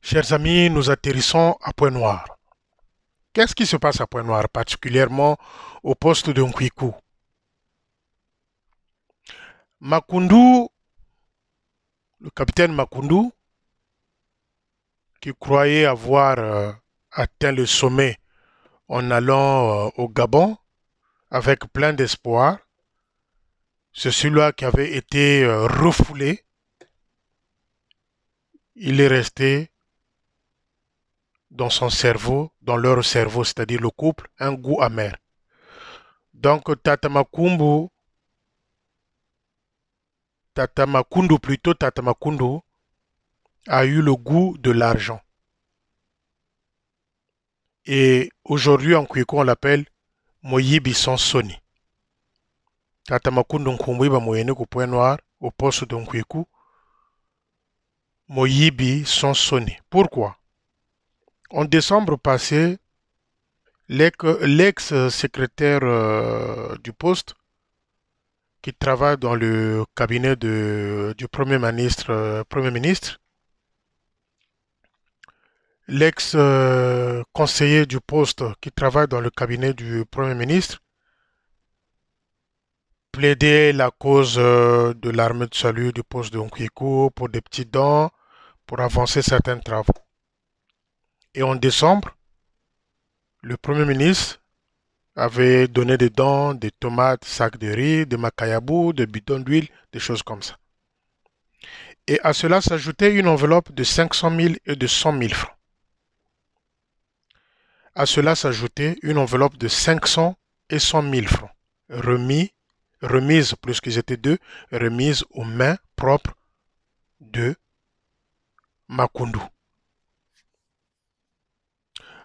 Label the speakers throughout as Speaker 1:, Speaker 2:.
Speaker 1: Chers amis, nous atterrissons à Point-Noir. Qu'est-ce qui se passe à Point-Noir, particulièrement au poste de Nkwikou Makundu, le capitaine Makundu, qui croyait avoir euh, atteint le sommet en allant euh, au Gabon avec plein d'espoir, c'est celui-là qui avait été euh, refoulé, il est resté dans son cerveau, dans leur cerveau, c'est-à-dire le couple, un goût amer. Donc Tatamakumbu, Tatamakundu plutôt, Tatamakundu a eu le goût de l'argent. Et aujourd'hui en Kweku, on l'appelle Moyibi Sansoni. Tatamakundu Moyene Point Noir au poste de Nkwiku. Moyibi Sansoni. Pourquoi en décembre passé, l'ex-secrétaire euh, du poste, qui travaille dans le cabinet du Premier ministre, euh, l'ex-conseiller euh, du poste qui travaille dans le cabinet du Premier ministre, plaidait la cause de l'armée de salut du poste de Nkwiku pour des petits dons, pour avancer certains travaux. Et en décembre, le Premier ministre avait donné des dons, des tomates, sacs de riz, des macayabou, des bidons d'huile, des choses comme ça. Et à cela s'ajoutait une enveloppe de 500 000 et de 100 000 francs. À cela s'ajoutait une enveloppe de 500 et 100 000 francs, remis, remise, plus qu'ils étaient deux, remise aux mains propres de Makoundou.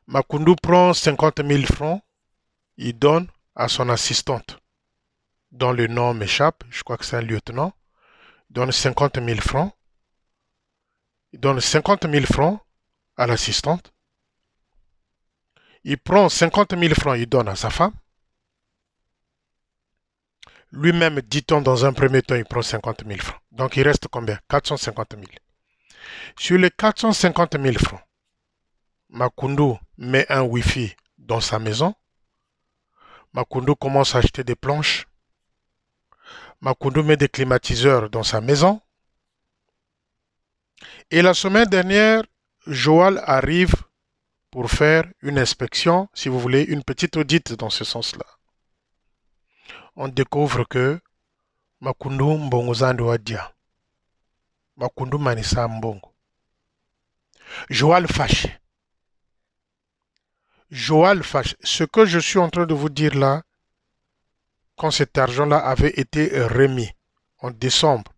Speaker 1: Makundu prend 50 000 francs, il donne à son assistante, dont le nom m'échappe, je crois que c'est un lieutenant, il donne 50 000 francs, il donne 50 000 francs à l'assistante, il prend 50 000 francs, il donne à sa femme, lui-même, dit-on, dans un premier temps, il prend 50 000 francs. Donc il reste combien 450 000. Sur les 450 000 francs, Makundu met un Wi-Fi dans sa maison. Makundu commence à acheter des planches. Makundu met des climatiseurs dans sa maison. Et la semaine dernière, Joal arrive pour faire une inspection, si vous voulez, une petite audite dans ce sens-là. On découvre que Makundu Mbongozando Adia. Makundu Manisa Mbongo. Joal fâché. Joal fâche. Ce que je suis en train de vous dire là, quand cet argent-là avait été remis en décembre,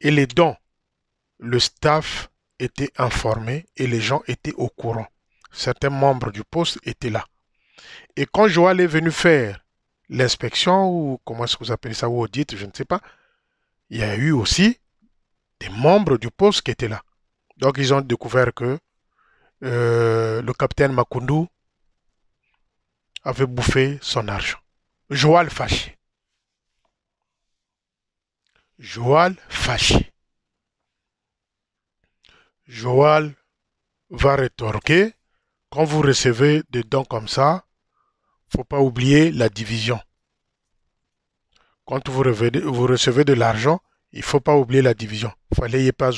Speaker 1: et les dons, le staff était informé et les gens étaient au courant. Certains membres du poste étaient là. Et quand Joal est venu faire l'inspection, ou comment est-ce que vous appelez ça, ou audit, je ne sais pas, il y a eu aussi des membres du poste qui étaient là. Donc ils ont découvert que euh, le capitaine Makundu avait bouffé son argent. Joal fâché. Joal fâché. Joal va rétorquer, quand vous recevez des dons comme ça, faut pas oublier la division. Quand vous recevez, de l'argent, il faut pas oublier la division. Fallait y pas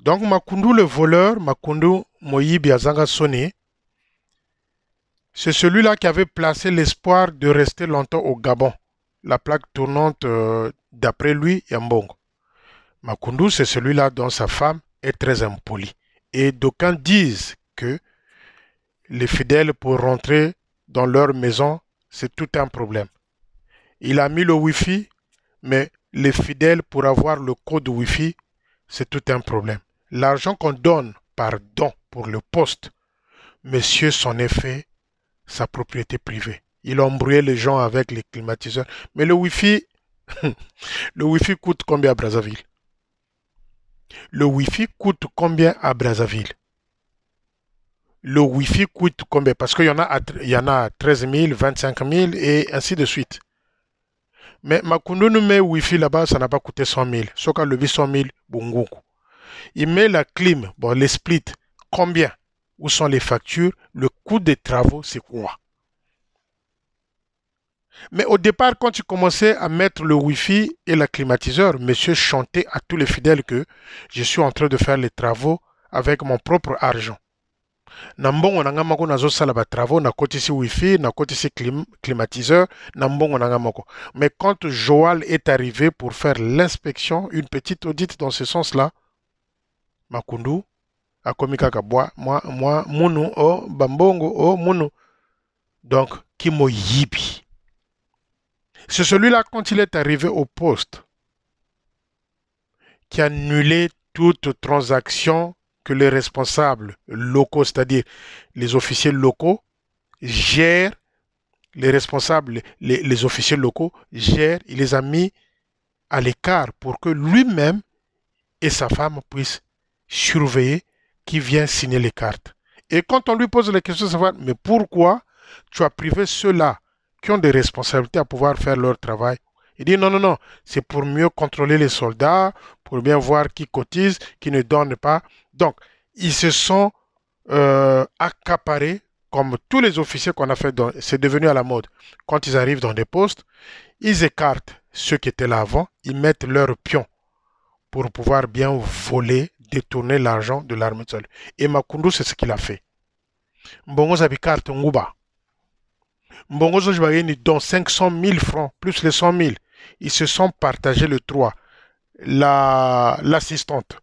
Speaker 1: Donc Makundu le voleur, Makundu Moïbi Azanga c'est celui-là qui avait placé l'espoir de rester longtemps au Gabon. La plaque tournante, euh, d'après lui, Yambongo. Makundu, c'est celui-là dont sa femme est très impolie. Et d'aucuns disent que les fidèles pour rentrer dans leur maison, c'est tout un problème. Il a mis le Wi-Fi, mais les fidèles pour avoir le code Wi-Fi, c'est tout un problème. L'argent qu'on donne par don pour le poste, monsieur, son effet sa propriété privée. Il a embrouillé les gens avec les climatiseurs. Mais le Wi-Fi, le Wi-Fi coûte combien à Brazzaville Le Wi-Fi coûte combien à Brazzaville Le Wi-Fi coûte combien Parce qu'il y, en a y en a 13 000, 25 000 et ainsi de suite. Mais Makundu nous met Wi-Fi là-bas, ça n'a pas coûté 100 000. Soka le 100 000, Il met la clim, bon, les splits, combien où sont les factures, le coût des travaux, c'est quoi. Mais au départ, quand tu commençais à mettre le Wi-Fi et la climatiseur, monsieur chantait à tous les fidèles que je suis en train de faire les travaux avec mon propre argent. na mbongo na travaux na travail wifi clim, climatiseur mais quand joal est arrivé pour faire l'inspection une petite audite dans ce sens là makundu à kaka moi, o bambongo o munu donc kimo yibi c'est celui-là quand il est arrivé au poste qui a annulé toute transaction que les responsables locaux, c'est-à-dire les officiers locaux, gèrent, les responsables, les, les, officiers locaux gèrent, il les a mis à l'écart pour que lui-même et sa femme puissent surveiller qui vient signer les cartes. Et quand on lui pose la question de savoir, mais pourquoi tu as privé ceux-là qui ont des responsabilités à pouvoir faire leur travail Il dit, non, non, non, c'est pour mieux contrôler les soldats, pour bien voir qui cotise, qui ne donne pas. Donc, ils se sont euh, accaparés, comme tous les officiers qu'on a fait, c'est devenu à la mode. Quand ils arrivent dans des postes, ils écartent ceux qui étaient là avant, ils mettent leurs pions pour pouvoir bien voler détourner l'argent de l'armée de sol Et Makundu, c'est ce qu'il a fait. Mbongo Zabikarte Nguba. Mbongo Zojibayeni donne 500 000 francs, plus les 100 000. Ils se sont partagés le 3. L'assistante,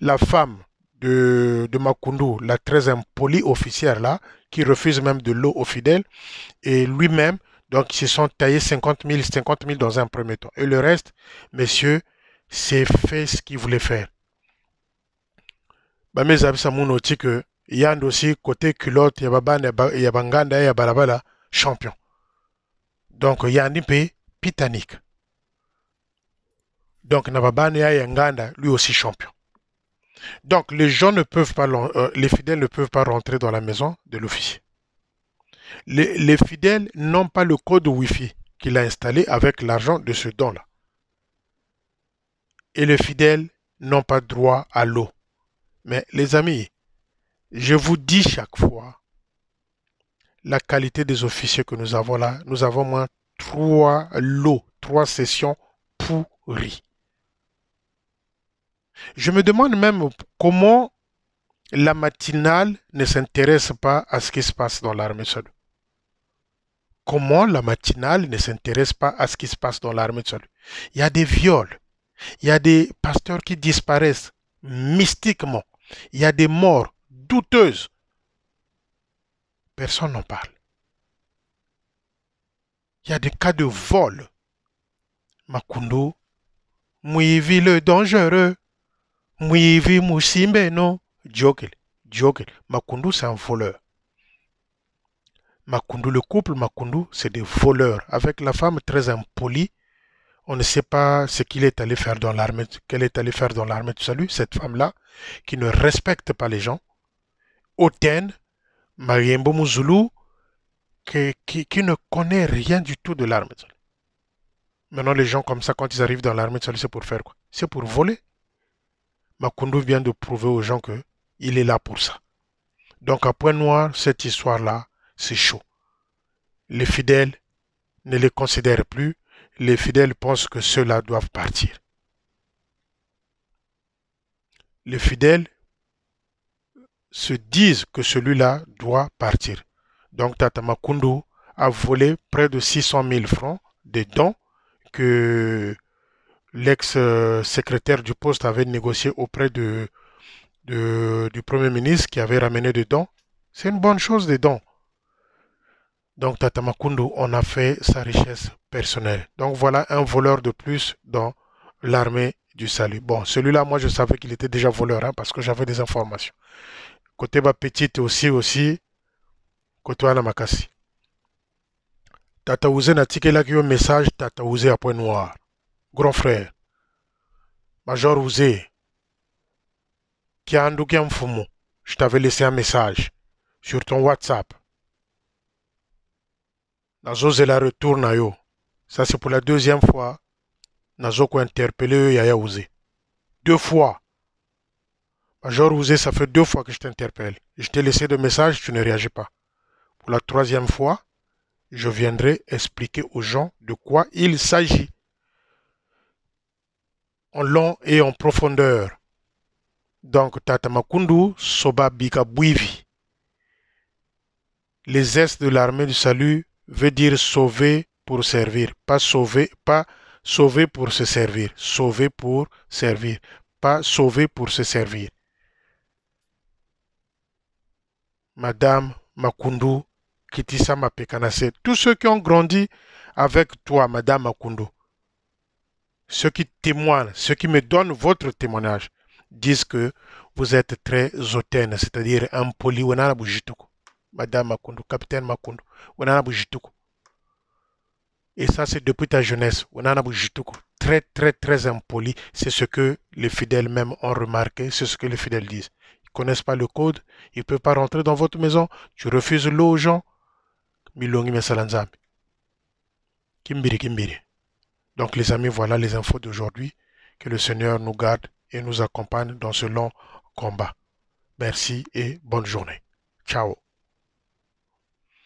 Speaker 1: la, femme de, de Makundu, la très impolie officière là, qui refuse même de l'eau aux fidèles, et lui-même, donc ils se sont taillés 50 000, 50 000 dans un premier temps. Et le reste, messieurs, c'est fait ce qu'ils voulaient faire bamezabisa que y a un dossier côté culotte ya y a banganda a champion donc un pays pitanique donc na y ya a lui aussi champion donc les gens ne peuvent pas euh, les fidèles ne peuvent pas rentrer dans la maison de l'officier les, les fidèles n'ont pas le code wifi qu'il a installé avec l'argent de ce don là et les fidèles n'ont pas droit à l'eau mais les amis, je vous dis chaque fois, la qualité des officiers que nous avons là, nous avons moins trois lots, trois sessions pourries. Je me demande même comment la matinale ne s'intéresse pas à ce qui se passe dans l'armée de seule. Comment la matinale ne s'intéresse pas à ce qui se passe dans l'armée de salut. Il y a des viols, il y a des pasteurs qui disparaissent mystiquement. Il y a des morts douteuses. Personne n'en parle. Il y a des cas de vol. Makundo, Mouivi le dangereux, Mouivi Moussimbe, non, Djokel, Djokel. Makundo, c'est un voleur. Makundo le couple Makundu, c'est des voleurs. Avec la femme très impolie, on ne sait pas ce qu'il est allé faire dans l'armée, qu'elle est allée faire dans l'armée de salut, cette femme-là, qui ne respecte pas les gens. Oten, Mariembo qui, ne connaît rien du tout de l'armée de salut. Maintenant, les gens comme ça, quand ils arrivent dans l'armée de salut, c'est pour faire quoi C'est pour voler. Makundu vient de prouver aux gens qu'il est là pour ça. Donc, à point noir, cette histoire-là, c'est chaud. Les fidèles ne les considèrent plus les fidèles pensent que ceux-là doivent partir. Les fidèles se disent que celui-là doit partir. Donc Tatamakoundou a volé près de 600 000 francs des dons que l'ex-secrétaire du poste avait négocié auprès de, du Premier ministre qui avait ramené des dons. C'est une bonne chose des dons. Donc Tatamakoundou, on a fait sa richesse personnel. Donc voilà un voleur de plus dans l'armée du salut. Bon, celui-là, moi je savais qu'il était déjà voleur hein, parce que j'avais des informations. Côté ma petite aussi, aussi, côté Makasi. Tata n'a tiqué là un message, Tataouze à point noir. Grand frère, Major Ouzé, qui a je t'avais laissé un message sur ton WhatsApp. la retourne à yo. Ça, c'est pour la deuxième fois. Nazoko a interpellé Yaya Ouzé. Deux fois. Major bah, Ouzé, ça fait deux fois que je t'interpelle. Je t'ai laissé de messages, tu ne réagis pas. Pour la troisième fois, je viendrai expliquer aux gens de quoi il s'agit. En long et en profondeur. Donc, Tatamakundu, Soba Bika Les S de l'armée du salut veut dire sauver pour servir, pas sauver pas sauver pour se servir, Sauver pour servir, pas sauver pour se servir. Madame Makundu, Kitissa Mapekanase, tous ceux qui ont grandi avec toi, Madame Makundu, ceux qui témoignent, ceux qui me donnent votre témoignage, disent que vous êtes très hautaine, c'est-à-dire impoli. Madame Makundu, Capitaine Makundu, et ça, c'est depuis ta jeunesse. On a Très, très, très impoli. C'est ce que les fidèles même ont remarqué. C'est ce que les fidèles disent. Ils connaissent pas le code. Ils ne peuvent pas rentrer dans votre maison. Tu refuses l'eau aux gens. Kimbiri, Donc, les amis, voilà les infos d'aujourd'hui. Que le Seigneur nous garde et nous accompagne dans ce long combat. Merci et bonne journée. Ciao.